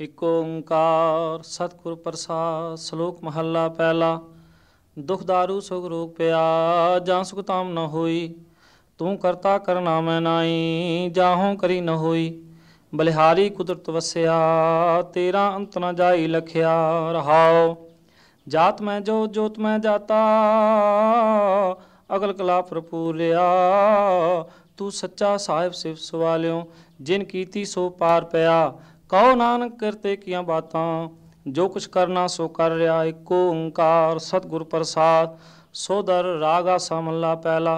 ਇਕ ਓੰਕਾਰ ਸਤਿਗੁਰ ਪ੍ਰਸਾਦ ਸ਼ਲੋਕ ਮਹੱਲਾ ਪਹਿਲਾ ਦੁਖ दारू ਸੁਖ ਰੋਗ ਪਿਆ ਜਾਂ ਸੁਖ ਤਾਮ ਨ ਹੋਈ ਤੂੰ ਕਰਤਾ ਕਰਨਾ ਮੈਂ ਨਾਈ ਜਾਹੋਂ ਕਰੀ ਨ ਹੋਈ ਬਲਿਹਾਰੀ ਕੁਦਰਤ ਵਸਿਆ ਤੇਰਾ ਅੰਤ ਨ ਜਾਈ ਲਖਿਆ ਰਹਾਉ ਜਾਤ ਮੈਂ ਜੋ ਜੋਤ ਮੈਂ ਜਾਤਾ ਅਗਲ ਕਲਾ ਭਰਪੂਰਿਆ ਤੂੰ ਸੱਚਾ ਸਾਹਿਬ ਸਿਫ ਸਵਾਲਿਓ ਜਿਨ ਕੀਤੀ ਸੋ ਪਾਰ ਪਿਆ ਕਉ ਨਾਨਕ ਕਰਤੇ ਕੀਆਂ ਬਾਤਾਂ ਜੋ ਕੁਛ ਕਰਨਾ ਸੋ ਕਰ ਰਿਹਾ ਏਕੋ ਓੰਕਾਰ ਸਤਗੁਰ ਪ੍ਰਸਾਦ ਸੋਦਰ ਰਾਗਾ ਸਮਲਾ ਪਹਿਲਾ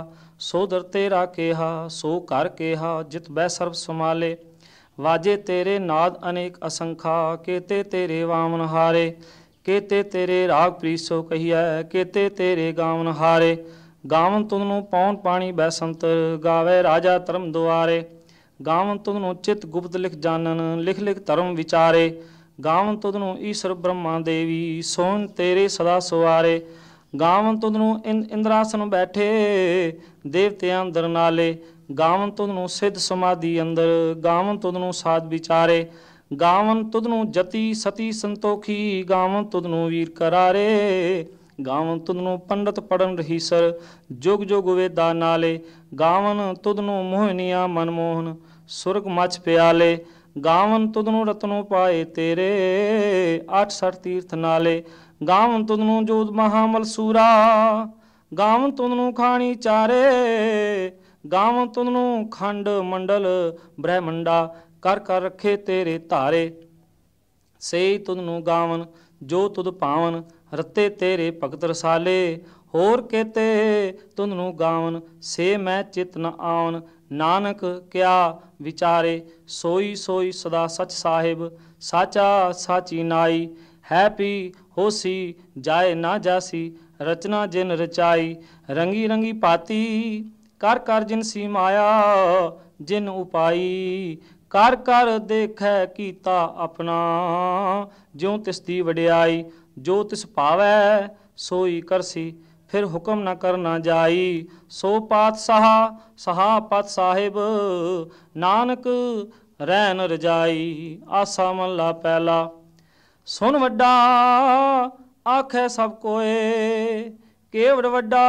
ਸੋਦਰ ਤੇਰਾ ਕੇਹਾ ਸੋ ਕਰ ਕੇਹਾ ਜਿਤ ਬੈ ਸਰਬ ਸਮਾਲੇ ਵਾਜੇ ਤੇਰੇ ਨਾਦ ਅਨੇਕ ਅਸੰਖਾ ਕੇਤੇ ਤੇਰੇ ਵਾਮਨ ਹਾਰੇ ਕੇਤੇ ਤੇਰੇ ਰਾਗ ਪ੍ਰੀਤ ਸੋ ਕਹੀਐ ਕੇਤੇ ਤੇਰੇ ਗਾਵਨ ਹਾਰੇ ਗਾਵਨ ਤੁਨ ਨੂੰ ਪੌਣ ਪਾਣੀ ਬੈ ਸੰਤ ਗਾਵੇ ਰਾਜਾ ਧਰਮ ਦੁਆਰੇ ਗਾਵਨ ਤੁਧਨੋ ਚਿਤ ਗੁਪਤ ਲਿਖ ਜਾਣਨ ਲਿਖ ਲਿਖ ਧਰਮ ਵਿਚਾਰੇ ਗਾਵਨ ਤੁਧਨੋ ਈਸ਼ਰ ਬ੍ਰਹਮਾ ਦੇਵੀ ਸੋਨ ਤੇਰੇ ਸਦਾ ਸਵਾਰੇ ਗਾਵਨ ਤੁਧਨੋ ਇੰਦਰਾਸਨ ਬੈਠੇ ਦੇਵਤਿਆਂ ਅੰਦਰ ਨਾਲੇ ਗਾਵਨ ਤੁਧਨੋ ਸਿੱਧ ਸਮਾਧੀ ਅੰਦਰ ਗਾਵਨ ਤੁਧਨੋ ਸਾਧ ਵਿਚਾਰੇ ਗਾਵਨ ਤੁਧਨੋ ਜਤੀ ਸਤੀ ਸੰਤੋਖੀ ਗਾਵਨ ਤੁਧਨੋ ਵੀਰ ਕਰਾਰੇ ਗਾਵਨ ਤੁਧਨੋ ਪੰਡਤ ਪੜਨ ਰਹੀ ਸਰ ਜੁਗ ਜੁਗ ਵੇਦਾ ਨਾਲੇ ਗਾਵਨ ਤੁਧਨੋ ਮੋਹਨੀਆ ਮਨਮੋਹਨ ਸੁਰਗ ਮੱਚ ਪਿਆਲੇ ਗਾਵਨ ਨੂੰ ਰਤਨੋ ਪਾਏ ਤੇਰੇ 68 ਤੀਰਥ ਨਾਲੇ ਗਾਵਨ ਤੁਧਨੂੰ ਜੋਤ ਮਹਾ ਸੂਰਾ ਗਾਵਨ ਨੂੰ ਖਾਣੀ ਚਾਰੇ ਗਾਵਨ ਨੂੰ ਖੰਡ ਮੰਡਲ ਬ੍ਰਹਮੰਡਾ ਕਰ ਕਰ ਰੱਖੇ ਤੇਰੇ ਧਾਰੇ ਸਈ ਨੂੰ ਗਾਵਨ ਜੋ ਤੁਧ ਪਾਵਨ ਰਤੇ ਤੇਰੇ ਭਗਤ ਰਸਾਲੇ ਹੋਰ ਕੇਤੇ ਤੁਨ ਨੂੰ ਗਾਵਨ ਸੇ ਮੈਂ ਚਿਤ ਨ ਆਉਣ ਨਾਨਕ ਕਿਆ ਵਿਚਾਰੇ ਸੋਈ ਸੋਈ ਸਦਾ ਸਚ ਸਾਹਿਬ ਸਾਚਾ ਸਾਚੀ ਨਾਈ ਹੈ ਪੀ ਹੋਸੀ ਜਾਏ ਨਾ ਜਾਸੀ ਰਚਨਾ ਜਿਨ ਰਚਾਈ ਰੰਗੀ ਰੰਗੀ ਪਾਤੀ ਕਰ ਕਰ ਜਿਨ ਸੀ ਮਾਇਆ ਜਿਨ ਉਪਾਈ ਕਰ ਕਰ ਦੇਖੈ ਕੀਤਾ ਆਪਣਾ ਜਿਉ ਤਿਸ ਦੀ ਵਡਿਆਈ ਜੋ ਤਿਸ ਪਾਵੈ ਸੋਈ ਕਰਸੀ ਫਿਰ ਹੁਕਮ ਨਾ ਕਰ ਨਾ ਜਾਈ ਸੋ ਪਾਤਸ਼ਾਹ ਸਹਾ ਪਤ ਸਾਹਿਬ ਨਾਨਕ ਰਹਿਨ ਰਜਾਈ ਆਸਾ ਮੱਲਾ ਪਹਿਲਾ ਸੁਣ ਵੱਡਾ ਆਖੇ ਸਭ ਕੋਏ ਕੇਵੜ ਵੱਡਾ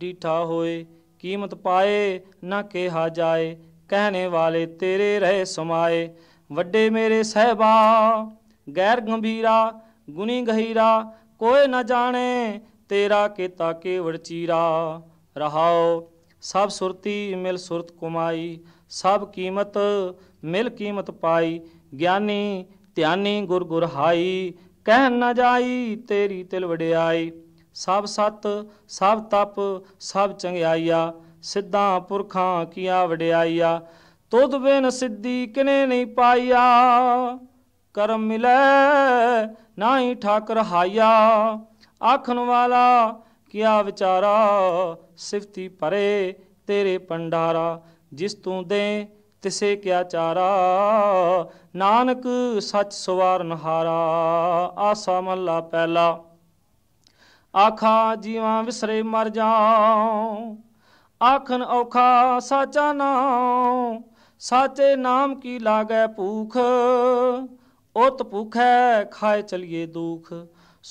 ਡੀਠਾ ਹੋਏ ਕੀਮਤ ਪਾਏ ਨਾ ਕਿਹਾ ਜਾਏ ਕਹਿਣੇ ਵਾਲੇ ਤੇਰੇ ਰਹੇ ਸਮਾਏ ਵੱਡੇ ਮੇਰੇ ਸਹਿਬਾ ਗੈਰ ਗੰਭੀਰਾ ਗੁਣੀ ਗਹੀਰਾ ਕੋਈ ਨਾ ਜਾਣੇ ਤੇਰਾ ਕੀਤਾ ਕੇਵੜ ਚੀਰਾ ਰਹਾਉ ਸਭ ਸੁਰਤੀ ਮਿਲ ਸੁਰਤ ਕੁਮਾਈ ਸਭ ਕੀਮਤ ਮਿਲ ਕੀਮਤ ਪਾਈ ਗਿਆਨੀ ਧਿਆਨੀ ਗੁਰ ਗੁਰ ਹਾਈ ਕਹਿ ਨਾ ਜਾਈ ਤੇਰੀ ਤਿਲ ਵਡਿਆਈ ਸਭ ਸਤ ਸਭ ਤਪ ਸਭ ਚੰਗਿਆਈਆ ਸਿੱਧਾਂ ਪੁਰਖਾਂ ਕੀਆ ਵਡਿਆਈਆ ਤੁਧ ਬਿਨ ਸਿੱਧੀ ਕਿਨੇ ਨਹੀਂ ਪਾਈਆ ਕਰਮ ਮਿਲੈ ਨਾਹੀ ਠਾਕ ਰਹਾਇਆ ਆਖਣ ਵਾਲਾ ਕਿਆ ਵਿਚਾਰਾ ਸਿਫਤੀ ਪਰੇ ਤੇਰੇ ਪੰਡਾਰਾ ਜਿਸ ਤੂੰ ਦੇ ਤਿਸੇ ਕਿਆ ਚਾਰਾ ਨਾਨਕ ਸੱਚ ਸਵਾਰਨ ਹਾਰਾ ਆਸਾ ਮੱਲਾ ਪਹਿਲਾ ਆਖਾ ਜੀਵਾਂ ਵਿਸਰੇ ਮਰ ਜਾਉ ਆਖਣ ਔਖਾ ਸਾਚਾ ਨਾਉ ਸਾਚੇ ਨਾਮ ਕੀ ਲਾਗੈ ਭੂਖ ਉਤ ਭੁਖੈ ਖਾਏ ਚਲਿਏ ਦੁਖ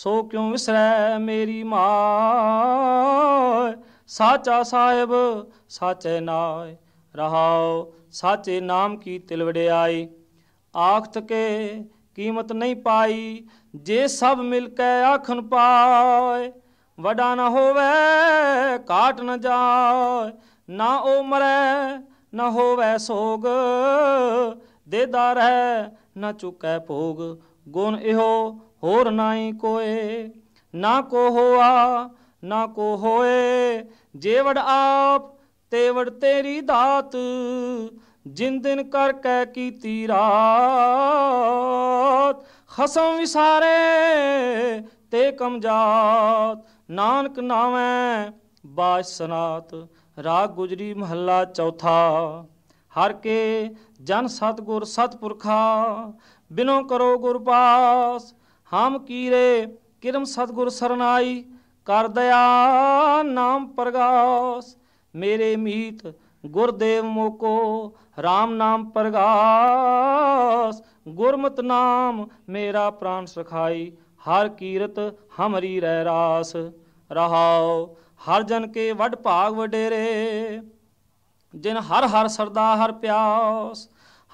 ਸੋ ਕਿਉ ਵਿਸਰੈ ਮੇਰੀ ਮਾਇ ਸਾਚਾ ਸਾਹਿਬ ਸਾਚੇ ਨਾਇ ਰਹਾਉ ਸਾਚੇ ਨਾਮ ਕੀ ਆਈ ਆਖਤ ਕੇ ਕੀਮਤ ਨਹੀਂ ਪਾਈ ਜੇ ਸਭ ਮਿਲ ਕੇ ਆਖਨ ਪਾਏ ਵਡਾ ਨਾ ਹੋਵੇ ਕਾਟ ਨਾ ਜਾਏ ਨਾ ਉਹ ਮਰੇ ਨਾ ਹੋਵੇ ਸੋਗ ਦੇਦਾਰ ਹੈ ਨਾ ਚੁਕੈ ਭੋਗ ਗੁਣ ਇਹੋ ਹੋਰ ਨਾਹੀ ਕੋਏ ਨਾ ਕੋ ਹੋਆ ਨਾ ਕੋ ਹੋਏ ਜੇਵੜ ਆਪ ਤੇਵੜ ਤੇਰੀ ਦਾਤ ਜਿੰਨ ਦਿਨ ਕਰ ਕੈ ਕੀਤੀ ਰਾਤ ਖਸਮ ਵਿਸਾਰੇ ਤੇ ਕਮਜਾਤ ਨਾਨਕ ਨਾਵੇਂ ਸਨਾਤ ਰਾਗ ਗੁਜਰੀ ਮਹੱਲਾ ਚੌਥਾ ਹਰ ਕੇ ਜਨ ਸਤਗੁਰ ਸਤਪੁਰਖਾ ਬਿਨੋ ਕਰੋ ਗੁਰਪਾਸ ਹਮ ਕੀਰੇ ਕਿਰਮ ਸਤਗੁਰ ਸਰਨਾਈ ਕਰ ਦਇਆ ਨਾਮ ਪ੍ਰਗਾਸ ਮੇਰੇ ਮੀਤ ਗੁਰਦੇਵ ਮੋਕੋ RAM ਨਾਮ ਪ੍ਰਗਾਸ ਗੁਰਮਤ ਨਾਮ ਮੇਰਾ ਪ੍ਰਾਨ ਸਖਾਈ ਹਰ ਕੀਰਤ ਹਮਰੀ ਰਹਿ ਰਾਸ ਰਹਾਓ ਹਰ ਜਨ ਕੇ ਵੱਡ ਭਾਗ ਵਡੇਰੇ ਜਿਨ ਹਰ ਹਰ ਸਰਦਾ ਹਰ ਪਿਆਸ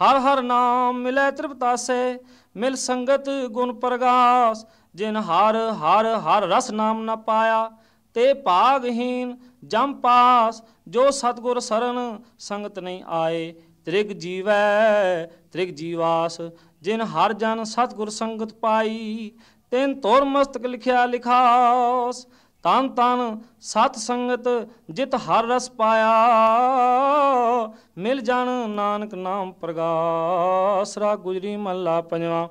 ਹਰ ਹਰ ਨਾਮ ਮਿਲੇ ਤ੍ਰਿਪਤਾਸੇ ਮਿਲ ਸੰਗਤ ਗੁਣ ਪ੍ਰਗਾਸ ਜਿਨ ਹਰ ਹਰ ਹਰ ਰਸ ਨਾਮ ਨਾ ਪਾਇਆ ਤੇ ਭਾਗਹੀਨ ਜਮ ਪਾਸ ਜੋ ਸਤਗੁਰ ਸਰਨ ਸੰਗਤ ਨਹੀਂ ਆਏ ਤ੍ਰਿਗ ਜੀਵੈ ਤ੍ਰਿਗ ਜੀਵਾਸ ਜਿਨ ਹਰ ਜਨ ਸਤਗੁਰ ਸੰਗਤ ਪਾਈ ਤੈਨ ਤੋਰ ਮਸਤਕ ਲਿਖਿਆ ਲਿਖਾਸ ਤਨ ਤਨ ਸਤ ਸੰਗਤ ਜਿਤ ਹਰ ਰਸ ਪਾਇਆ ਮਿਲ ਜਣ ਨਾਨਕ ਨਾਮ ਪ੍ਰਗਾਸਰਾ ਗੁਜਰੀ ਮੱਲਾ ਪੰਜਵਾ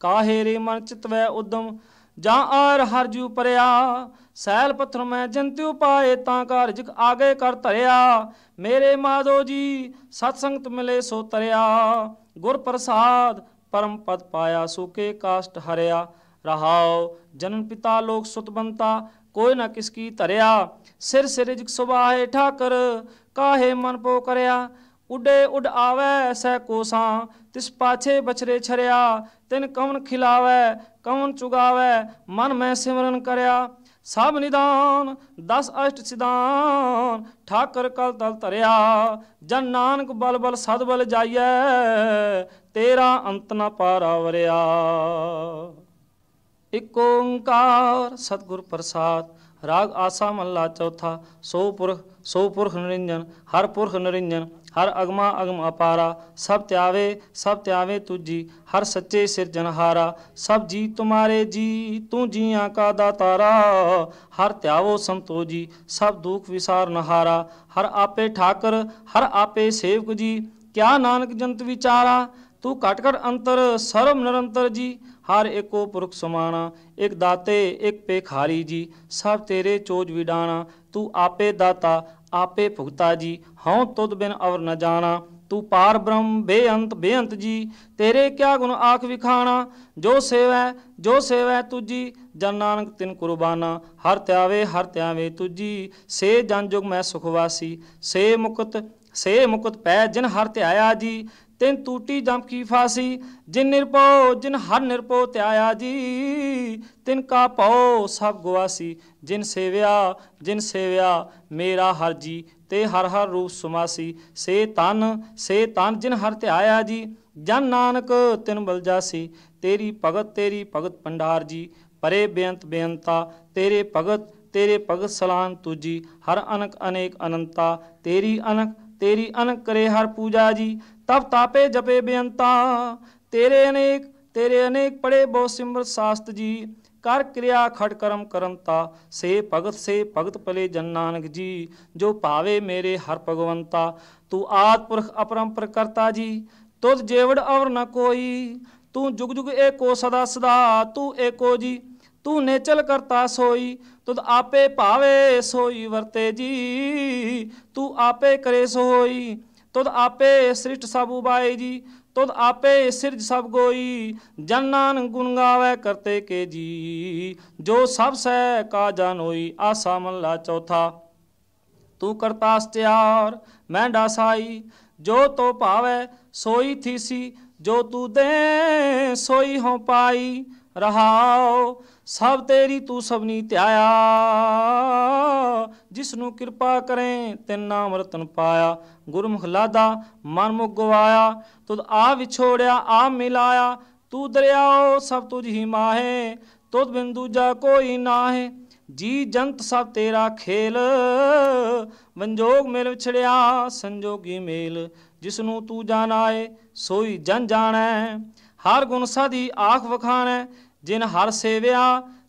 ਕਾਹੇ ਰੇ ਮਨ ਚਿਤਵੈ ਉਦਮ ਜਾਂ ਆਰ ਹਰ ਜੂ ਪਰਿਆ ਸੈਲ ਪੱਥਰ ਮੈਂ ਜੰਤਿਉ ਪਾਏ ਤਾਂ ਜਿਕ ਆਗੇ ਕਰ ਧਰਿਆ ਮੇਰੇ ਮਾਧੋ ਜੀ ਸਤ ਸੰਗਤ ਮਿਲੇ ਸੋ ਤਰਿਆ ਗੁਰ ਪ੍ਰਸਾਦ ਪਰਮ ਪਦ ਪਾਇਆ ਸੁਕੇ ਕਾਸ਼ਟ ਹਰਿਆ ਰਹਾਉ ਜਨਨ ਪਿਤਾ ਲੋਕ ਸੁਤ ਬੰਤਾ ਕੋਈ ਨਾ ਕਿਸ ਕੀ ਧਰਿਆ ਸਿਰ ਸਿਰਜਿਕ ਸੁਭਾਏ ਠਾਕਰ ਕਾਹੇ ਮਨ ਪੋ ਕਰਿਆ ਉਡੇ ਉਡ ਆਵੇ ਸੈ ਕੋਸਾਂ ਤਿਸ ਪਾਛੇ ਬਛਰੇ ਛਰਿਆ ਤਿਨ ਕਵਨ ਖਿਲਾਵੇ ਕਵਨ ਚੁਗਾਵੇ ਮਨ ਮੈਂ ਸਿਮਰਨ ਕਰਿਆ ਸਭ ਨਿਦਾਨ ਦਸ ਅਸ਼ਟ ਸਿਦਾਨ ਠਾਕਰ ਕਲ ਤਲ ਧਰਿਆ ਜਨ ਨਾਨਕ ਬਲ ਬਲ ਸਦ ਬਲ ਜਾਈਐ ਤੇਰਾ ਅੰਤ ਨਾ ਆਵਰਿਆ ਇੱਕ ਓੰਕਾਰ ਸਤਿਗੁਰ ਪ੍ਰਸਾਦ ਰਾਗ ਆਸਾ ਮਹਲਾ ਚੌਥਾ ਸੋ ਪੁਰਖ ਸੋ ਪੁਰਖ ਨਿਰੰਜਨ ਹਰ ਪੁਰਖ ਨਿਰੰਜਨ ਹਰ ਅਗਮਾ ਅਗਮ ਅਪਾਰਾ ਸਭ ਤਿਆਵੇ ਸਭ ਤਿਆਵੇ ਤੁਜੀ ਹਰ ਸੱਚੇ ਸਿਰਜਨਹਾਰਾ ਸਭ ਜੀ ਤੁਮਾਰੇ ਜੀ ਤੂੰ ਜੀਆਂ ਕਾ ਦਾਤਾਰਾ ਹਰ ਤਿਆਵੋ ਸੰਤੋ ਜੀ ਸਭ ਦੁਖ ਵਿਸਾਰ ਨਹਾਰਾ ਹਰ ਆਪੇ ਠਾਕਰ ਹਰ ਆਪੇ ਸੇਵਕ ਜੀ ਕਿਆ ਨਾਨਕ ਜੰਤ ਵਿਚਾਰਾ ਤੂੰ ਘਟ ਘਟ ਅੰਤਰ ਸਰਬ ਨਿਰੰਤਰ ਜੀ ਹਰ ਇੱਕੋ ਪੁਰਖ ਸਮਾਣਾ ਇੱਕ ਦਾਤੇ ਇੱਕ ਪੇਖਾਰੀ ਜੀ ਸਭ ਤੇਰੇ ਚੋਜ ਵਿਡਾਣਾ ਤੂੰ ਆਪੇ ਦਾਤਾ ਆਪੇ ਭੁਗਤਾ ਜੀ ਹਉ ਤੁਦ ਬਿਨ ਅਵਰ ਨ ਜਾਣਾ ਤੂੰ ਪਾਰ ਬ੍ਰਹਮ ਬੇਅੰਤ ਬੇਅੰਤ ਜੀ ਤੇਰੇ ਕਿਆ ਗੁਣ ਆਖ ਵਿਖਾਣਾ ਜੋ ਸੇਵੈ ਜੋ ਸੇਵੈ ਤੁਜੀ ਜਨ ਨਾਨਕ ਤਿਨ ਕੁਰਬਾਨਾ ਹਰ ਤਿਆਵੇ ਹਰ ਤਿਆਵੇ ਤੁਜੀ ਸੇ ਜਨ ਜੁਗ ਮੈਂ ਸੁਖਵਾਸੀ ਸੇ ਮੁਕਤ ਸੇ ਮੁਕਤ ਪੈ ਜਿਨ ਹਰ ਧਿਆਇਆ ਜੀ ਤੈਨ ਟੂਟੀ ਜਮ ਕੀ ਫਾਸੀ ਜਿਨ ਨਿਰਪੋ ਜਿਨ ਹਰ ਨਿਰਪੋ ਤਿਆਇਆ ਜੀ ਤਿਨ ਕਾ ਪਉ ਸਭ ਗਵਾਸੀ ਜਿਨ ਸੇਵਿਆ ਜਿਨ ਸੇਵਿਆ ਮੇਰਾ ਹਰ ਜੀ ਤੇ ਹਰ ਹਰ ਰੂਪ ਸੁਮਾਸੀ ਸੇ ਤਨ ਸੇ ਤਨ ਜਿਨ ਹਰ ਧਿਆਇਆ ਜੀ ਜਨ ਨਾਨਕ ਤਿਨ ਬਲ ਜਾਸੀ ਤੇਰੀ ਭਗਤ ਤੇਰੀ ਭਗਤ ਪੰਡਾਰ ਜੀ ਪਰੇ ਬੇਅੰਤ ਬੇਅੰਤਾ ਤੇਰੇ ਭਗਤ ਤੇਰੇ ਭਗਤ ਸਲਾਨ ਤੁਜੀ ਹਰ ਅਨਕ ਅਨੇਕ ਅਨੰਤਾ ਤੇਰੀ ਅਨਕ ਤੇਰੀ ਅਨਕ ਕਰੇ ਹਰ ਪੂਜਾ ਜੀ ਤਬ ਤਾਪੇ ਜਪੇ ਬੇਅੰਤਾ ਤੇਰੇ ਅਨੇਕ ਤੇਰੇ ਅਨੇਕ ਪੜੇ ਬਹੁ ਸਿਮਰ ਸਾਸਤ ਜੀ ਕਰ ਕਿਰਿਆ ਖੜ ਕਰਮ ਕਰੰਤਾ ਸੇ ਭਗਤ ਸੇ ਭਗਤ ਪਲੇ ਜਨ ਨਾਨਕ ਜੀ ਜੋ ਪਾਵੇ ਮੇਰੇ ਹਰ ਭਗਵੰਤਾ ਤੂੰ ਆਦ ਪੁਰਖ ਅਪਰੰਪਰ ਕਰਤਾ ਜੀ ਤੁਧ ਜੇਵੜ ਔਰ ਨ ਕੋਈ ਤੂੰ ਜੁਗ ਜੁਗ ਏਕੋ ਸਦਾ ਸਦਾ ਤੂੰ ਏਕੋ ਜੀ ਤੂੰ ਨੇਚਲ ਕਰਤਾ ਸੋਈ ਤੁਧ ਆਪੇ ਭਾਵੇ ਸੋਈ ਵਰਤੇ ਜੀ ਤੂੰ ਆਪੇ ਕਰੇ ਸੋਈ ਤੁਧ ਆਪੇ ਸ੍ਰਿਸ਼ਟ ਸਭ ਉਬਾਏ ਜੀ ਤੁਧ ਆਪੇ ਸਿਰਜ ਸਭ ਕੋਈ ਜਨ ਨਾਨ ਗੁਣ ਗਾਵੇ ਕਰਤੇ ਕੇ ਜੀ ਜੋ ਸਭ ਸਹਿ ਕਾ ਜਨ ਹੋਈ ਆਸਾ ਮਹਲਾ ਚੌਥਾ ਤੂੰ ਕਰਤਾ ਸਤਿਆਰ ਮੈਂ ਡਾਸਾਈ ਜੋ ਤੋ ਭਾਵੇ ਸੋਈ ਥੀਸੀ ਜੋ ਤੂੰ ਦੇ ਸੋਈ ਹੋ ਪਾਈ ਰਹਾਉ ਸਭ ਤੇਰੀ ਤੂੰ ਸਭਨੀ ਧਿਆਇਆ ਜਿਸ ਨੂੰ ਕਿਰਪਾ ਕਰੇ ਤਿਨ ਨਾਮ ਰਤਨ ਪਾਇਆ ਗੁਰਮੁਖ ਲਾਦਾ ਮਨ ਮੁਗ ਗਵਾਇਆ ਤੁਧ ਆ ਵਿਛੋੜਿਆ ਆ ਮਿਲਾਇਆ ਤੂੰ ਦਰਿਆਓ ਸਭ ਤੁਝ ਹੀ ਮਾਹੇ ਤੁਦ ਬਿਨ ਦੂਜਾ ਕੋਈ ਨਾਹੇ ਜੀ ਜੰਤ ਸਭ ਤੇਰਾ ਖੇਲ ਵੰਜੋਗ ਮੇਲ ਵਿਛੜਿਆ ਸੰਜੋਗੀ ਮੇਲ ਜਿਸ ਨੂੰ ਤੂੰ ਜਾਣਾਏ ਸੋਈ ਜਨ ਜਾਣੈ ਹਰ ਗੁਣ ਸਾਦੀ ਆਖ ਵਖਾਣੈ ਜਿਨ ਹਰ ਸੇਵਿਆ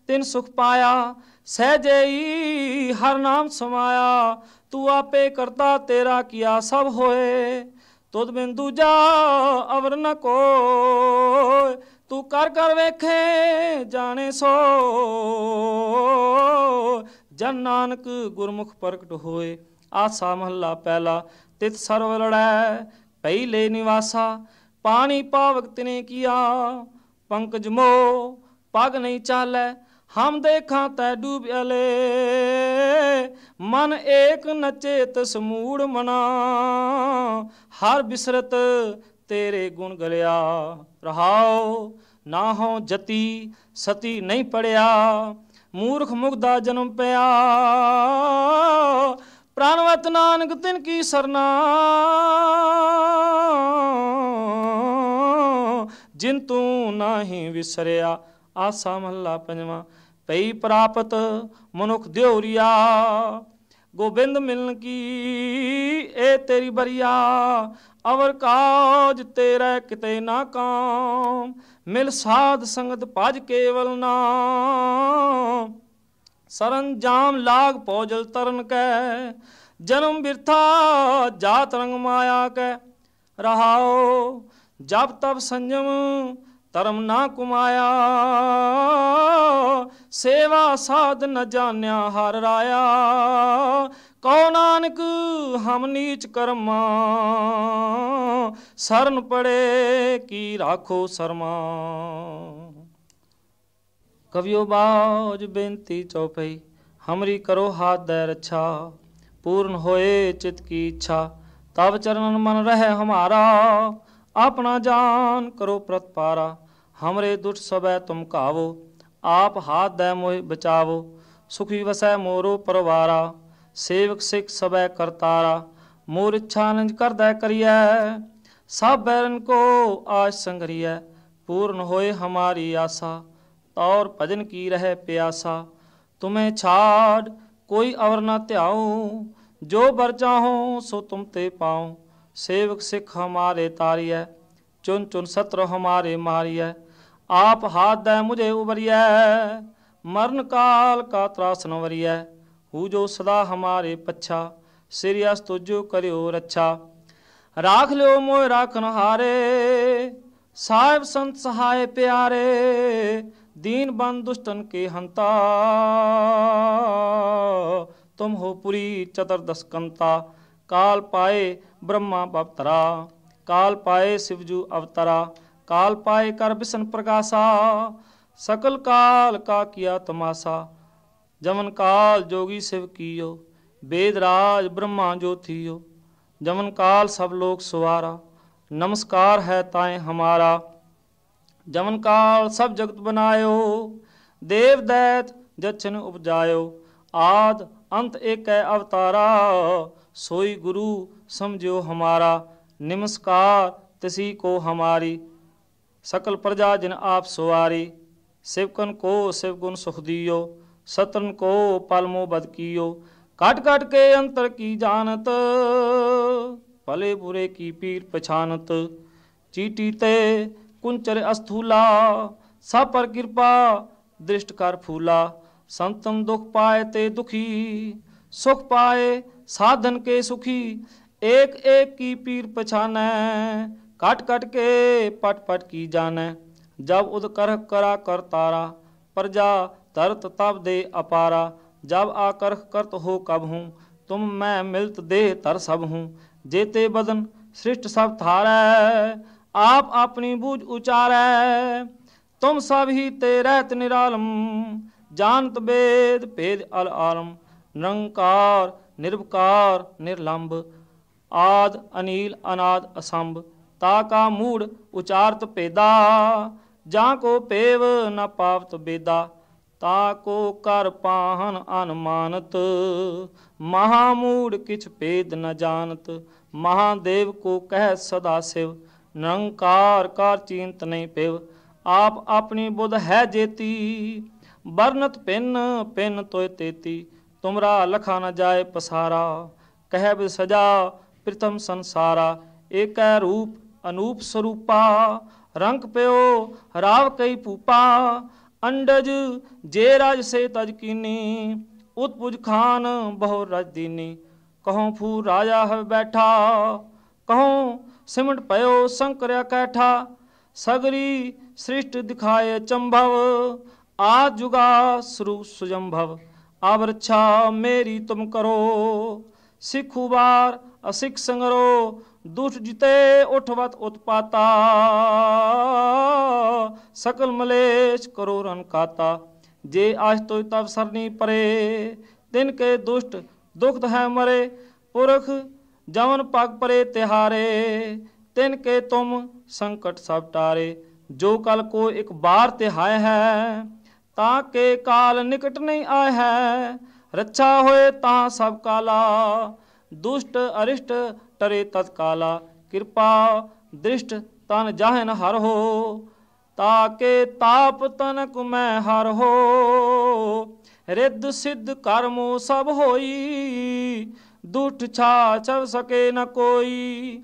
ਤਿਨ ਸੁਖ ਪਾਇਆ ਸਹਜਈ ਹਰ ਨਾਮ ਸਮਾਇਆ ਤੂੰ ਆਪੇ ਕਰਤਾ ਤੇਰਾ ਕੀਆ ਸਭ ਹੋਏ ਤੁਧ ਬਿਨ ਦੂਜਾ ਅਵਰ ਨ ਕੋਇ ਤੂੰ ਕਰ ਕਰ ਵੇਖੇ ਜਾਣੇ ਸੋ ਜਨ ਨਾਨਕ ਗੁਰਮੁਖ ਪ੍ਰਗਟ ਹੋਏ ਆਸਾ ਮਹੱਲਾ ਪਹਿਲਾ ਤਿਤ ਸਰਵ ਲੜੈ ਪਹਿਲੇ ਨਿਵਾਸਾ ਪਾਣੀ ਪਾਵਕ ਤਿਨੇ ਕੀਆ ਪੰਕਜ ਮੋ ਪਗ ਨਹੀਂ ਚਾਲੈ ਹਮ ਦੇਖਾਂ ਤੈ ਡੂਬਿਆਲੇ ਮਨ ਏਕ ਤਸ ਮੂੜ ਮਨਾ ਹਰ ਬਿਸਰਤ ਤੇਰੇ ਗੁਣ ਗਲਿਆ ਰਹਾਉ ਨਾ ਹੋ ਜਤੀ ਸਤੀ ਨਹੀਂ ਪੜਿਆ ਮੂਰਖ ਮੁਖ ਦਾ ਜਨਮ ਪਿਆ ਪ੍ਰਾਨਵਤ ਨਾਨਕ ਤਿਨ ਕੀ ਸਰਨਾ ਜਿਨ ਤੂੰ ਨਾਹੀ ਵਿਸਰਿਆ ਆਸਾ ਮਹੱਲਾ ਪੰਜਵਾਂ ਪਈ ਪ੍ਰਾਪਤ ਮਨੁਖ ਦਿਉਰੀਆ ਗੋਬਿੰਦ ਮਿਲਨ ਕੀ ਏ ਤੇਰੀ ਬਰੀਆ ਅਵਰ ਕਾਜ ਤੇਰਾ ਕਿਤੇ ਨਾ ਕਾਮ ਮਿਲ ਸਾਧ ਸੰਗਤ ਪਾਜ ਕੇਵਲ ਨਾ ਸਰਨ ਜਾਮ ਲਾਗ ਪੌਜਲ ਤਰਨ ਕੈ ਜਨਮ ਬਿਰਥਾ ਜਾਤ ਰੰਗ ਮਾਇਆ ਕੈ ਰਹਾਓ ਜਬ ਤਬ ਸੰਜਮ ਧਰਮ ਨਾ ਕੁਮਾਇਆ ਸੇਵਾ ਸਾਧ ਨ ਜਾਣਿਆ ਹਰ ਰਾਇਆ ਕਉ ਨਾਨਕ ਹਮ ਨੀਚ ਕਰਮਾ ਸਰਨ ਪੜੇ ਕੀ ਰਾਖੋ ਸਰਮਾ ਕਵਿਓ ਬਾਜ ਬੇਨਤੀ ਚਉਪਈ ਹਮਰੀ ਕਰੋ ਹਾਥ ਦੇ ਰਛਾ ਪੂਰਨ ਹੋਏ ਚਿਤ ਕੀ ਇੱਛਾ ਤਬ ਚਰਨਨ ਮਨ ਰਹੇ ਹਮਾਰਾ ਆਪਣਾ ਜਾਨ ਕਰੋ ਪ੍ਰਤਪਾਰਾ ਹਮਰੇ दुष्ट ਸਬੈ ਤੁਮ ਕਾਵੋ ਆਪ ਹਾਥ दय मोहि ਬਚਾਵੋ ਸੁਖੀ ਵਸੈ ਮੋਰੋ ਪਰਵਾਰਾ ਸੇਵਕ ਸਿਖ ਸਬੈ ਕਰਤਾਰਾ ਮੋਰ ਇਛਾ ਨੰਜ ਕਰਦਾ ਕਰੀਐ ਸਭ ਬੈਰਨ ਕੋ ਆਜ ਸੰਗਰੀਐ ਪੂਰਨ ਹੋਏ ਹਮਾਰੀ ਆਸਾ ਤੌਰ ਭਜਨ ਕੀ ਰਹਿ ਪਿਆਸਾ ਤੁਮੇ ਛਾੜ ਕੋਈ ਅਵਰ ਨਾ ਧਿਆਉ ਜੋ ਵਰ ਚਾਹੋ ਸੋ ਤੁਮ ਤੇ ਪਾਉ ਸੇਵਕ ਸਿਖ ਹਮਾਰੇ ਤਾਰੀਐ ਚੁਨ ਚੁਨ ਸਤਰ ਹਮਾਰੇ ਮਾਰੀਐ ਆਪ ਹਾਥ ਦੈ ਮੁਝੇ ਉਬਰੀਐ ਮਰਨ ਕਾਲ ਕਾ ਤ੍ਰਾਸਨ ਵਰੀਐ ਹੂ ਜੋ ਸਦਾ ਹਮਾਰੇ ਪੱਛਾ ਸਿਰਿ ਅਸ ਤੁਜੋ ਕਰਿਓ ਰੱਛਾ ਰਾਖ ਲਿਓ ਮੋਇ ਰਾਖਨ ਹਾਰੇ ਸਾਹਿਬ ਸੰਤ ਸਹਾਇ ਪਿਆਰੇ ਦੀਨ ਬੰਦ ਦੁਸ਼ਤਨ ਕੇ ਹੰਤਾ ਤੁਮ ਹੋ ਪੁਰੀ ਚਤਰ ਦਸਕੰਤਾ ਕਾਲ ਪਾਏ ਬ੍ਰਹਮਾ ਬਪਤਰਾ ਕਾਲ ਪਾਏ ਸ਼ਿਵਜੂ ਅਵਤਰਾ ਕਾਲ ਪਾਏ ਕਰ ਬਿਸਨ ਪ੍ਰਕਾਸ਼ਾ ਸਕਲ ਕਾਲ ਕਾ ਕੀਆ ਤਮਾਸਾ ਜਮਨ ਕਾਲ ਜੋਗੀ ਸਿਵ ਕੀਓ ਵੇਦ ਰਾਜ ਬ੍ਰਹਮਾ ਜੋਥੀਓ ਜਮਨ ਕਾਲ ਸਭ ਲੋਕ ਸਵਾਰਾ ਨਮਸਕਾਰ ਹੈ ਤਾਏ ਹਮਾਰਾ ਜਮਨ ਕਾਲ ਸਭ ਜਗਤ ਬਨਾਇਓ ਦੇਵ ਦੈਤ ਜਚਨ ਉਪਜਾਇਓ ਆਦ ਅੰਤ ਏਕੈ ਅਵਤਾਰਾ ਸੋਈ ਗੁਰੂ ਸਮਝਿਓ ਹਮਾਰਾ ਨਮਸਕਾਰ ਤਸੀ ਕੋ ਹਮਾਰੀ सकल प्रजा जिन आप सुवारी शिवकन को सेवगुन सुख दियो सतन को पलमो बदकियो काट काट के अंतर की जानत भले बुरे की पीर पछानत चीटी ते कुंचर अस्थूला सपर कृपा दृष्ट कर फूला संतम दुख पाए ते दुखी सुख पाए साधन के सुखी एक एक की पीर पछाने काट काट के पट पट की जाने जब उदकर करा कर तारा प्रजा तरत तब दे अपारा जब आकर करत हो कब हूँ तुम मैं मिलत देह तर सब हूँ जेते बदन सृष्ट सब थारै आप अपनी बूझ उचारै तुम सब ही ते रहत निरालम जानत वेद भेद अल आलम निरंकार निर्विकार निर्लंब आद अनील अनाद असंभ ਤਾ ਕਾ ਮੂੜ ਉਚਾਰਤ ਪੇਦਾ ਜਾਂ ਕੋ ਪੇਵ ਨ ਪਾਵਤ ਬੇਦਾ ਤਾ ਕੋ ਕਰ ਪਾਹਨ ਅਨਮਾਨਤ ਮਹਾ ਮੂੜ ਕਿਛ ਪੇਦ ਨ ਜਾਣਤ ਮਹਾਦੇਵ ਕੋ ਕਹਿ ਸਦਾ ਸਿਵ ਨਿਰੰਕਾਰ ਕਰ ਚਿੰਤ ਨਹੀਂ ਪਿਵ ਆਪ ਆਪਣੀ ਬੁੱਧ ਹੈ ਜੇਤੀ ਬਰਨਤ ਪਿੰਨ ਪਿੰਨ ਤੋਇ ਤੇਤੀ ਤੁਮਰਾ ਲਖਾ ਨ ਜਾਏ ਪਸਾਰਾ ਕਹਿਬ ਸਜਾ ਪ੍ਰਥਮ ਸੰਸਾਰਾ ਏਕੈ ਰੂਪ ਅਨੂਪ ਸਰੂਪਾ ਰੰਗ ਪਿਓ ਰਾਵ ਕਈ ਪੂਪਾ ਅੰਡਜ ਜੇ ਰਾਜ ਸੇ ਤਜ ਕੀਨੀ ਉਤਪੁਜ ਖਾਨ ਬਹੁ ਰਜ ਦੀਨੀ ਕਹਉ ਫੂ ਰਾਜਾ ਹਵ ਬੈਠਾ ਕਹਉ ਸਿਮਟ ਪਇਓ ਸੰਕਰਿਆ ਕੈਠਾ ਸਗਰੀ ਸ੍ਰਿਸ਼ਟ ਦਿਖਾਏ ਚੰਭਵ ਆ ਜੁਗਾ ਸਰੂ ਸੁਜੰਭਵ ਆਵਰਛਾ ਮੇਰੀ ਤੁਮ ਕਰੋ ਸਿਖੂ ਬਾਰ ਅਸਿਖ ਸੰਗਰੋ दुष्जिते ओठवत उत्पाता सकल मलेश करो रन काता जे आज तो तब सरनी परे दिन के दुष्ट दुखद है मरे पुरख जवन पग परे तिहारे तिन के तुम संकट सब टारे जो कल को एक बार तिहाय है ताके काल निकट नहीं आए है ਰੱਛਾ ਹੋਏ ਤਾਂ ਸਭ ਕਾਲਾ ਦੁਸ਼ਟ ਅਰਿਸ਼ਟ ਟਰੇ ਤਤਕਾਲਾ ਕਿਰਪਾ ਦ੍ਰਿਸ਼ਟ ਤਨ ਜਾਹਨ ਹਰ ਹੋ ਤਾਕੇ ਤਾਪ ਤਨ ਕੁ ਮੈਂ ਹਰ ਹੋ ਰਿੱਧ ਸਿੱਧ ਕਰਮੋ ਸਭ ਹੋਈ ਦੁਠ ਛਾ ਚਵ ਸਕੇ ਨ ਕੋਈ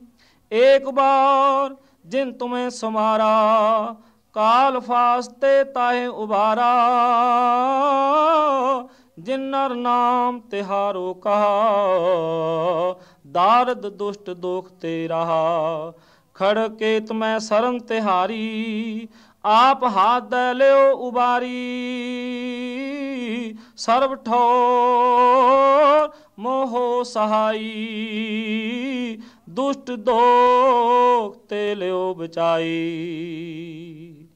ਏਕ ਬਾਰ ਜਿਨ ਤੁਮੇ ਸਮਾਰਾ ਕਾਲ ਫਾਸਤੇ ਤਾਹੇ ਉਬਾਰਾ ਜਿਨ ਨਰ ਨਾਮ ਤਿਹਾਰੋ ਕਹਾ ਦਾਰਦ ਦੁਸ਼ਟ ਦੋਖ ਤੇ ਰਹਾ ਖੜ ਕੇ ਤਮੈ ਸਰਮ ਤਿਹਾਰੀ ਆਪ ਹੱਥ ਦੇ ਲਿਓ ਉਬਾਰੀ ਸਰਬ ਠੋਰ ਮੋਹ ਸਹਾਈ ਦੁਸ਼ਟ ਦੋਖ ਤੇ ਲਿਓ ਬਚਾਈ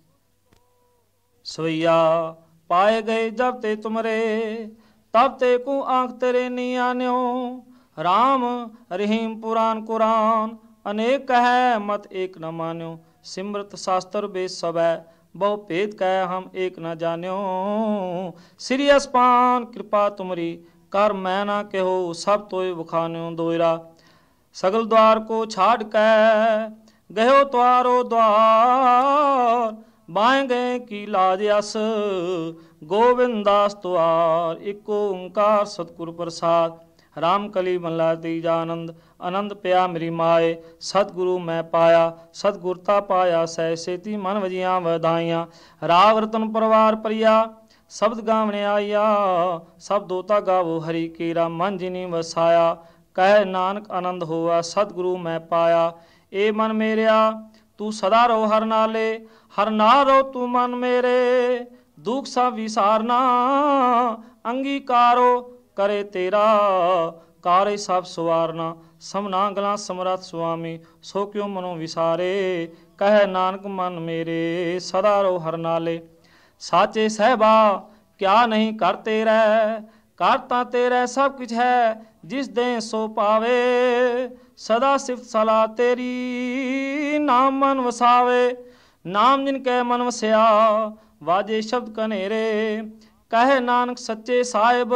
ਸਵਈਆ ਪਾਏ ਗਏ ਜਬ ਤੇ ਤੁਮਰੇ ਤਬ ਤੇ ਕੋ ਆਂਖ ਤੇਰੇ ਨੀ ਆਨਿਓ ਰਾਮ ਰਹੀਮ ਪੁਰਾਨ ਕੁਰਾਨ ਅਨੇਕ ਹੈ ਮਤ ਏਕ ਨ ਮਾਨਿਓ ਸਿਮਰਤ ਸ਼ਾਸਤਰ ਬੇ ਸਬੈ ਬਹੁ ਭੇਦ ਕੈ ਹਮ ਏਕ ਨ ਜਾਣਿਓ ਸ੍ਰੀ ਅਸਪਾਨ ਕਿਰਪਾ ਤੁਮਰੀ ਕਰ ਮੈਂ ਨਾ ਕਹਿਓ ਸਭ ਤੋਏ ਬਖਾਨਿਓ ਦੋਇਰਾ ਸਗਲ ਦਵਾਰ ਕੋ ਛਾੜ ਕੈ ਗਇਓ ਤਵਾਰੋ ਦਵਾਰ ਬਾਏ ਗਏ ਕੀ ਲਾਜ ਅਸ ਗੋਬਿੰਦਾਸ ਤਵਾਰ ਏਕੋ ਓੰਕਾਰ ਸਤਿਗੁਰ ਪ੍ਰਸਾਦ ਰਾਮ ਕਲੀ ਮੱਲਾ ਤੀਜਾ ਆਨੰਦ ਆਨੰਦ ਪਿਆ ਮੇਰੀ ਮਾਏ ਸਤਿਗੁਰੂ ਮੈਂ ਪਾਇਆ ਸਤਿਗੁਰਤਾ ਪਾਇਆ ਸਹਿ ਸੇਤੀ ਮਨ ਵਜੀਆਂ ਵਧਾਈਆਂ ਰਾਵ ਰਤਨ ਪਰਵਾਰ ਪ੍ਰਿਆ ਸ਼ਬਦ ਗਾਵਣੇ ਆਇਆ ਸਭ ਦੋਤਾ ਗਾਵੋ ਹਰੀ ਰਾਮ ਮਨ ਜਿਨੀ ਵਸਾਇਆ ਕਹਿ ਨਾਨਕ ਆਨੰਦ ਹੋਆ ਸਤਿਗੁਰੂ ਮੈਂ ਪਾਇਆ ਏ ਮਨ ਮੇਰਿਆ ਤੂੰ ਸਦਾ ਰੋ ਹਰ ਨਾਲੇ ਹਰ ਨਾ ਰੋ ਤੂੰ ਮਨ ਮੇਰੇ ਦੁਖ ਸਭ ਵਿਸਾਰਨਾ ਅੰਗੀਕਾਰੋ ਕਰੇ ਤੇਰਾ ਕਾਰੇ ਸਭ ਸਵਾਰਨਾ ਸਮਨਾ ਗਲਾ ਸਮਰਤ ਸੁਆਮੀ ਸੋ ਕਿਉ ਮਨੋ ਵਿਸਾਰੇ ਕਹਿ ਨਾਨਕ ਮਨ ਮੇਰੇ ਸਦਾ ਰੋ ਹਰ ਨਾਲੇ ਸਾਚੇ ਸਹਿਬਾ ਕਿਆ ਨਹੀਂ ਕਰਤੇ ਰਹਿ ਕਰਤਾ ਤੇਰਾ ਸਭ ਕੁਝ ਹੈ ਜਿਸ ਦੇ ਸੋ ਪਾਵੇ ਸਦਾ ਸਿਫਤ ਸਲਾ ਤੇਰੀ ਨਾਮ ਮਨ ਵਸਾਵੇ ਨਾਮ ਜਿਨ ਕੈ ਮਨ ਵਸਿਆ ਵਾਜੇ ਸ਼ਬਦ ਕਨੇਰੇ ਕਹੇ ਨਾਨਕ ਸੱਚੇ ਸਾਹਿਬ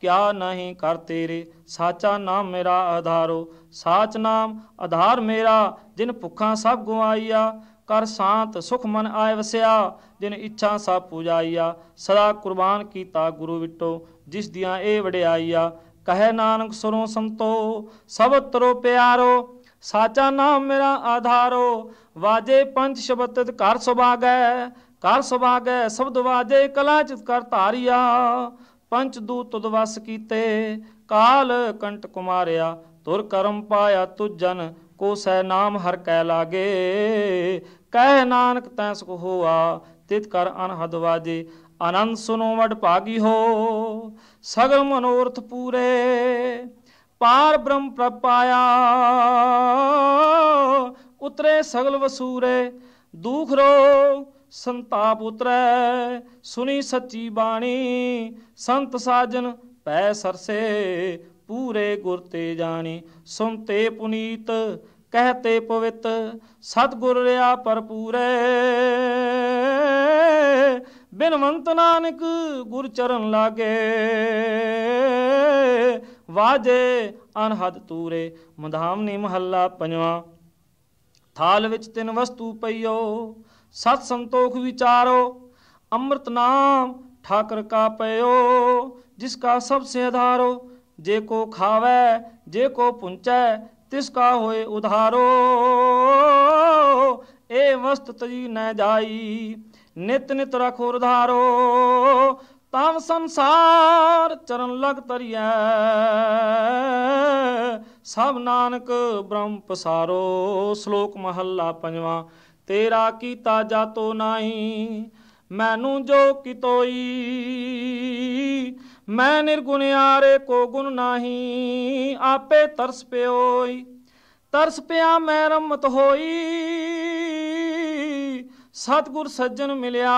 ਕਿਆ ਨਹੀਂ ਕਰ ਤੇਰੇ ਸਾਚਾ ਨਾਮ ਮੇਰਾ ਆਧਾਰੋ ਸਾਚ ਨਾਮ ਆਧਾਰ ਮੇਰਾ ਜਿਨ ਭੁੱਖਾਂ ਸਭ ਗਵਾਈਆ ਕਰ ਸ਼ਾਂਤ ਸੁਖ ਮਨ ਆਇ ਵਸਿਆ ਜਿਨ ਇੱਛਾ ਸਭ ਪੂਜਾਈਆ ਸਦਾ ਕੁਰਬਾਨ ਕੀਤਾ ਗੁਰੂ ਵਿਟੋ ਜਿਸ ਦੀਆਂ ਇਹ ਵਡਿਆਈਆ ਕਹੈ ਨਾਨਕ ਸਰੋਂ ਸੰਤੋ ਸਭ ਤਰੋ ਪਿਆਰੋ ਸਾਚਾ ਨਾਮ ਮੇਰਾ ਆਧਾਰੋ ਵਾਜੇ ਪੰਜ ਸ਼ਬਦ ਕਰ ਸੁਭਾਗੈ ਕਰ ਸੁਭਾਗੈ ਸਬਦ ਵਾਜੇ ਕਲਾ ਚਿਤ ਕਰ ਧਾਰਿਆ ਪੰਚ ਦੂਤ ਤੁਧ ਵਸ ਕੀਤੇ ਕਾਲ ਕੰਟ ਕੁਮਾਰਿਆ ਤੁਰ ਕਰਮ ਪਾਇਆ ਤੁਜਨ ਕੋ ਸੈ ਨਾਮ ਹਰ ਕੈ ਲਾਗੇ ਕਹਿ ਨਾਨਕ ਤੈ ਸੁਖ ਹੋਆ ਤਿਤ ਕਰ ਅਨਹਦ ਵਾਜੇ ਆਨੰਦ ਸੁਨੋ ਵਡ ਭਾਗੀ ਹੋ ਸਗਲ ਮਨੋਰਥ ਪੂਰੇ ਪਾਰ ਬ੍ਰਹਮ ਪ੍ਰਪਾਇਆ ਉਤਰੇ ਸਗਲ ਵਸੂਰੇ ਦੁਖ ਰੋ ਸੰਤਾਪ ਉਤਰੈ ਸੁਣੀ ਸੱਚੀ ਬਾਣੀ ਸੰਤ ਸਾਜਨ ਪੈ ਸਰਸੇ ਪੂਰੇ ਗੁਰ ਤੇ ਜਾਣੀ ਸੁਨਤੇ ਪੁਨੀਤ ਕਹਤੇ ਪਵਿੱਤ ਸਤਗੁਰ ਰਿਆ ਪਰਪੂਰੇ ਬਿਨਵੰਤ ਨਾਨਕ ਗੁਰ ਚਰਨ ਲਾਗੇ ਵਾਜੇ ਅਨਹਦ ਤੂਰੇ ਮਧਾਮਨੀ ਮਹੱਲਾ ਪੰਜਵਾ ਥਾਲ ਵਿੱਚ ਤਿੰਨ ਵਸਤੂ ਪਈਓ ਸਤ ਸੰਤੋਖ ਵਿਚਾਰੋ ਅੰਮ੍ਰਿਤ ਨਾਮ ਠਾਕਰ ਕਾ ਪਇਓ ਜਿਸ ਕਾ ਸਭ ਸੇ ਆਧਾਰੋ ਜੇ ਕੋ ਖਾਵੇ ਜੇ ਕੋ ਪੁੰਚੈ ਤਿਸ ਕਾ ਹੋਏ ਉਧਾਰੋ ਏ ਵਸਤ ਤਜੀ ਨ ਜਾਈ ਨਿਤ ਨਿਤ ਰਖੋ ਉਧਾਰੋ ਤਮ ਸੰਸਾਰ ਚਰਨ ਲਗ ਤਰੀਐ ਸਭ ਨਾਨਕ ਬ੍ਰਹਮ ਪਸਾਰੋ ਸ਼ਲੋਕ ਮਹੱਲਾ ਪੰਜਵਾਂ ਤੇਰਾ ਕੀਤਾ ਜਾਤੋ ਨਹੀਂ ਮੈਨੂੰ ਜੋ ਕਿਤੋਈ ਮੈਂ ਆਰੇ ਕੋ ਗੁਣ ਨਹੀਂ ਆਪੇ ਤਰਸ ਪਿਓਈ ਤਰਸ ਪਿਆ ਮੈਂ ਰਮਤ ਹੋਈ ਸਤਗੁਰ ਸੱਜਣ ਮਿਲਿਆ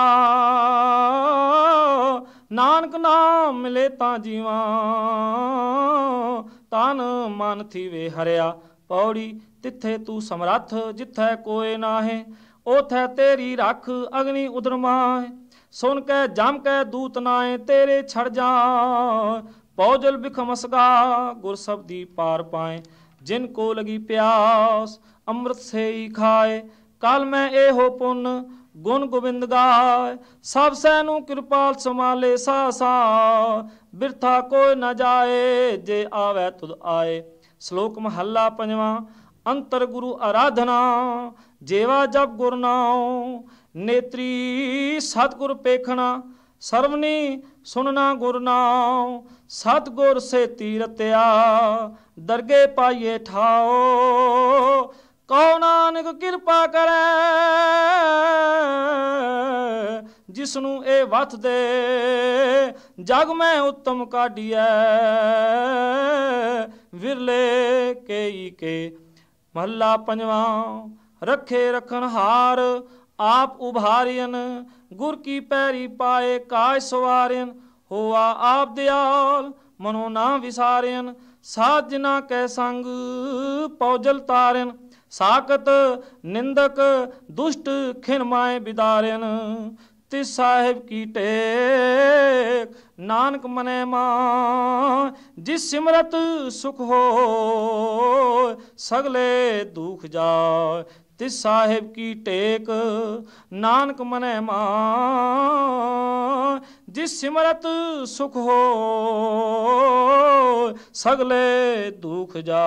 ਨਾਨਕ ਨਾਮ ਮਿਲੇ ਤਾਂ ਜੀਵਾਂ ਤਨ ਮਨ ਥੀਵੇ ਹਰਿਆ ਪੌੜੀ ਤਿੱਥੇ ਤੂੰ ਸਮਰੱਥ ਜਿੱਥੇ ਕੋਏ ਨਾਹੇ ਉਥੇ ਤੇਰੀ ਰੱਖ ਅਗਨੀ ਉਦਰਮਾਏ ਸੁਣ ਕੇ ਜਮ ਕੇ ਦੂਤ ਨਾਏ ਤੇਰੇ ਛੜ ਜਾ ਪੌਜਲ ਬਿਖਮਸਗਾ ਗੁਰ ਸਬਦੀ ਪਾਰ ਪਾਏ ਜਿਨ ਕੋ ਲਗੀ ਪਿਆਸ ਅੰਮ੍ਰਿਤ ਸੇਈ ਖਾਏ ਕਲ ਮੈਂ ਇਹੋ ਪੁੰਨ ਗੁਣ ਗੋਬਿੰਦ ਗਾਏ ਸਭ ਸੈ ਨੂੰ ਕਿਰਪਾਲ ਸਮਾਲੇ ਸਾ ਸਾ ਬਿਰਥਾ ਕੋ ਨ ਜਾਏ ਜੇ ਆਵੇ ਤੁਧ ਆਏ ਸ਼ਲੋਕ ਮਹੱਲਾ ਪੰਜਵਾਂ ਅੰਤਰ ਗੁਰੂ ਆਰਾਧਨਾ ਜੇਵਾ ਜਪ ਗੁਰਨਾਉ ਨੇਤਰੀ ਸਤਗੁਰ ਪੇਖਣਾ ਸਰਵਨੀ ਸੁਨਣਾ ਗੁਰਨਾਉ ਸਤਗੁਰ ਸੇ ਤੀਰਤਿਆ ਦਰਗੇ ਪਾਈਏ ਠਾਓ ਕਉ ਨਾਨਕ ਕਿਰਪਾ ਕਰੈ ਜਿਸ ਨੂੰ ਇਹ ਵਤ ਦੇ ਜਗ ਮੈਂ ਉੱਤਮ ਕਾਢੀਐ ਵਿਰਲੇ ਕੇਈ ਕੇ ਮਹੱਲਾ ਪੰਜਵਾ ਰੱਖੇ ਰਖਨ ਹਾਰ ਆਪ ਉਭਾਰਿਨ ਗੁਰ ਕੀ ਪੈਰੀ ਪਾਏ ਕਾਜ ਸਵਾਰਿਨ ਹੋਆ ਆਪ ਦਿਆਲ ਮਨੋ ਨਾ ਵਿਸਾਰਿਨ ਸਾਧ ਜਿਨਾ ਕੈ ਸੰਗ ਪੌਜਲ ਤਾਰਿਨ ਸਾਖਤ ਨਿੰਦਕ ਦੁਸ਼ਟ ਖਿਨ ਮਾਏ ਬਿਦਾਰਿਨ ਤਿਸ ਸਾਹਿਬ ਕੀ ਟੇਕ ਨਾਨਕ ਮਨੈ ਮਾਂ ਜਿਸ ਸਿਮਰਤ ਸੁਖ ਹੋ ਸਗਲੇ ਦੁਖ ਜਾ ਤਿਸ ਸਾਹਿਬ ਕੀ ਟੇਕ ਨਾਨਕ ਮਨੈ ਮਾਂ ਜਿਸ ਸਿਮਰਤ ਸੁਖ ਹੋ ਸਗਲੇ ਦੁਖ ਜਾ